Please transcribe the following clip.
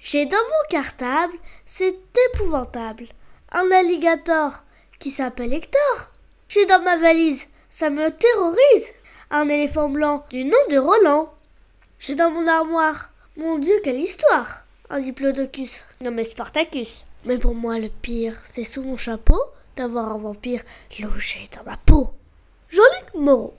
J'ai dans mon cartable, c'est épouvantable, un alligator qui s'appelle Hector. J'ai dans ma valise, ça me terrorise, un éléphant blanc du nom de Roland. J'ai dans mon armoire, mon Dieu, quelle histoire, un diplodocus nommé Spartacus. Mais pour moi, le pire, c'est sous mon chapeau d'avoir un vampire logé dans ma peau. Jean-Luc